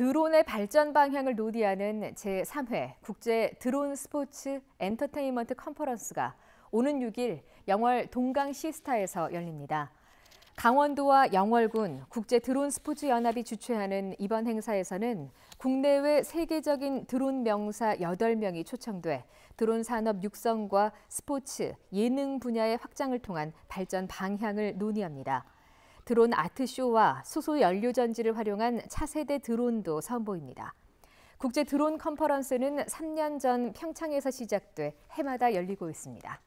드론의 발전 방향을 논의하는 제3회 국제 드론 스포츠 엔터테인먼트 컨퍼런스가 오는 6일 영월 동강 시스타에서 열립니다. 강원도와 영월군 국제 드론 스포츠 연합이 주최하는 이번 행사에서는 국내외 세계적인 드론 명사 8명이 초청돼 드론 산업 육성과 스포츠, 예능 분야의 확장을 통한 발전 방향을 논의합니다. 드론 아트쇼와 수소 연료 전지를 활용한 차세대 드론도 선보입니다. 국제 드론 컨퍼런스는 3년 전 평창에서 시작돼 해마다 열리고 있습니다.